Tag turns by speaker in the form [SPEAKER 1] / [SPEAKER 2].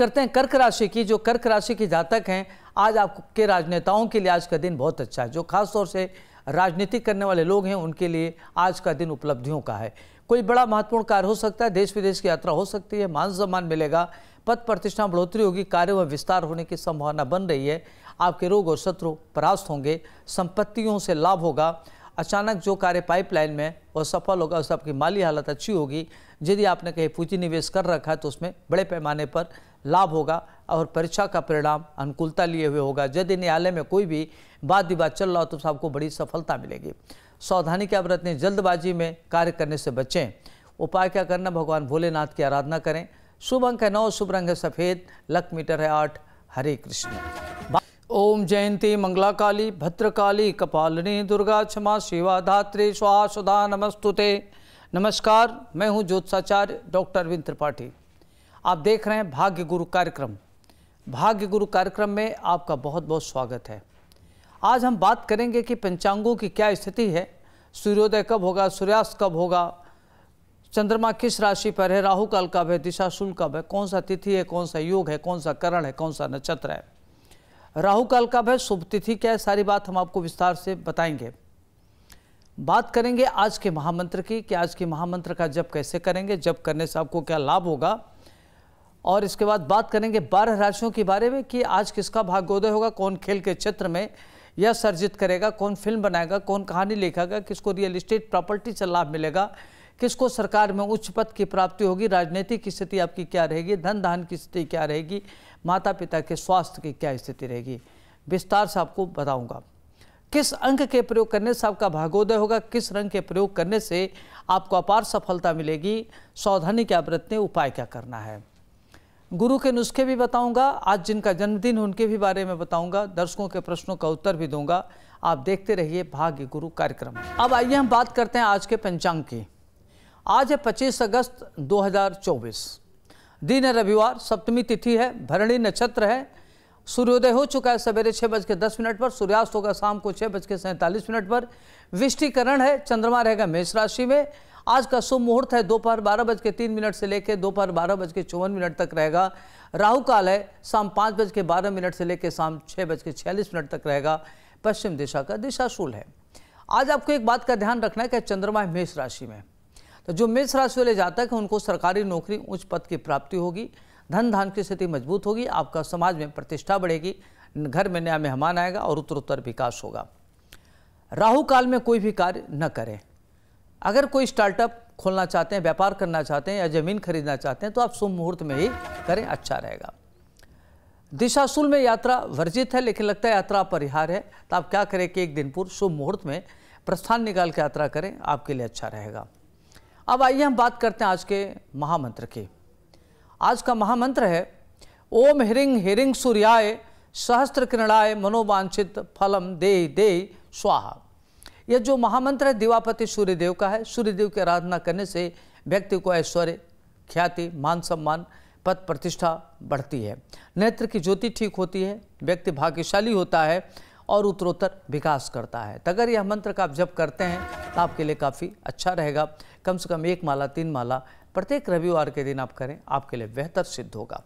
[SPEAKER 1] करते हैं कर्क राशि की जो कर्क राशि के जातक हैं आज आपके राजनेताओं के लिए आज का दिन बहुत अच्छा है जो खासतौर से राजनीति करने वाले लोग हैं उनके लिए आज का दिन उपलब्धियों का है कोई बड़ा महत्वपूर्ण कार्य हो सकता है देश विदेश की यात्रा हो सकती है मान सम्मान मिलेगा पद प्रतिष्ठा बढ़ोतरी होगी कार्य व विस्तार होने की संभावना बन रही है आपके रोग और शत्रु परास्त होंगे संपत्तियों से लाभ होगा अचानक जो कार्य पाइपलाइन में वो सफल होगा उससे आपकी माली हालत अच्छी होगी यदि आपने कहीं पूंजी निवेश कर रखा है तो उसमें बड़े पैमाने पर लाभ होगा और परीक्षा का परिणाम अनुकूलता लिए हुए होगा यदि न्यायालय में कोई भी वाद विवाद चल रहा हो तो आपको बड़ी सफलता मिलेगी सावधानी क्या बरतने जल्दबाजी में कार्य करने से बचें उपाय क्या करना भगवान भोलेनाथ की आराधना करें शुभ अंक है नौ शुभ रंग है सफ़ेद लक मीटर है आठ हरे कृष्ण ओम जयंती मंगलाकाली भद्रकाली कपालिनी दुर्गा क्षमा शिवा धात्री स्वाहा सुधा नमस्तुते नमस्कार मैं हूं ज्योत्साचार्य डॉक्टर अरविंद त्रिपाठी आप देख रहे हैं भाग्य गुरु कार्यक्रम भाग्य गुरु कार्यक्रम में आपका बहुत बहुत स्वागत है आज हम बात करेंगे कि पंचांगों की क्या स्थिति है सूर्योदय कब होगा सूर्यास्त कब होगा चंद्रमा किस राशि पर है राहु काल कब है दिशा शुल्क कब है कौन सा तिथि है कौन सा योग है कौन सा करण है कौन सा नक्षत्र है राहु काल कब है शुभ तिथि क्या है सारी बात हम आपको विस्तार से बताएंगे बात करेंगे आज के महामंत्र की कि आज के महामंत्र का जप कैसे करेंगे जप करने से आपको क्या लाभ होगा और इसके बाद बात करेंगे बारह राशियों के बारे में कि आज किसका भाग्योदय होगा कौन खेल के क्षेत्र में यह सर्जित करेगा कौन फिल्म बनाएगा कौन कहानी लिखेगा किसको रियल इस्टेट प्रॉपर्टी से लाभ मिलेगा किसको सरकार में उच्च पद की प्राप्ति होगी राजनीतिक स्थिति आपकी क्या रहेगी धन धान की स्थिति क्या रहेगी माता पिता के स्वास्थ्य की क्या स्थिति रहेगी विस्तार से आपको बताऊंगा किस अंक के प्रयोग करने से आपका भागोदय होगा किस रंग के प्रयोग करने से आपको अपार सफलता मिलेगी सावधानी क्या बरतने उपाय क्या करना है गुरु के नुस्खे भी बताऊंगा आज जिनका जन्मदिन है उनके भी बारे में बताऊंगा दर्शकों के प्रश्नों का उत्तर भी दूंगा आप देखते रहिए भाग्य गुरु कार्यक्रम अब आइए हम बात करते हैं आज के पंचांग की आज है 25 अगस्त 2024 दिन है रविवार सप्तमी तिथि है भरणी नक्षत्र है सूर्योदय हो चुका है सवेरे छः बज के दस मिनट पर सूर्यास्त होगा शाम को छः बज के सैंतालीस मिनट पर विष्टिकरण है चंद्रमा रहेगा मेष राशि में आज का शुभ मुहूर्त है दोपहर बारह बज के तीन मिनट से लेकर दोपहर बारह बज के चौवन मिनट तक रहेगा राहु काल है शाम पाँच बज के बारह मिनट से लेकर शाम छः बज के छियालीस मिनट तक रहेगा पश्चिम दिशा का दिशाशूल है आज आपको एक बात का ध्यान रखना है कि चंद्रमा मेष राशि में तो जो मेष राशि वाले जातक हैं उनको सरकारी नौकरी उच्च पद की प्राप्ति होगी धन धान की स्थिति मजबूत होगी आपका समाज में प्रतिष्ठा बढ़ेगी घर में नया मेहमान आएगा और उत्तरोत्तर विकास होगा राहु काल में कोई भी कार्य न करें अगर कोई स्टार्टअप खोलना चाहते हैं व्यापार करना चाहते हैं या ज़मीन खरीदना चाहते हैं तो आप शुभ मुहूर्त में ही करें अच्छा रहेगा दिशाशूल में यात्रा वर्जित है लेकिन लगता है यात्रा परिहार है तो आप क्या करें कि एक दिन पूर्व शुभ मुहूर्त में प्रस्थान निकाल के यात्रा करें आपके लिए अच्छा रहेगा अब आइए हम बात करते हैं आज के महामंत्र की आज का महामंत्र है ओम हिरिंग हिरिंग सूर्याय सहस्त्र किरणाय मनोवांछित फलम दे दे स्वाहा यह जो महामंत्र है दिवापति सूर्यदेव का है सूर्यदेव की आराधना करने से व्यक्ति को ऐश्वर्य ख्याति मान सम्मान पद प्रतिष्ठा बढ़ती है नेत्र की ज्योति ठीक होती है व्यक्ति भाग्यशाली होता है और उत्तरोत्तर विकास करता है तो अगर यह मंत्र का आप जब करते हैं तो आपके लिए काफ़ी अच्छा रहेगा कम से कम एक माला तीन माला प्रत्येक रविवार के दिन आप करें आपके लिए बेहतर सिद्ध होगा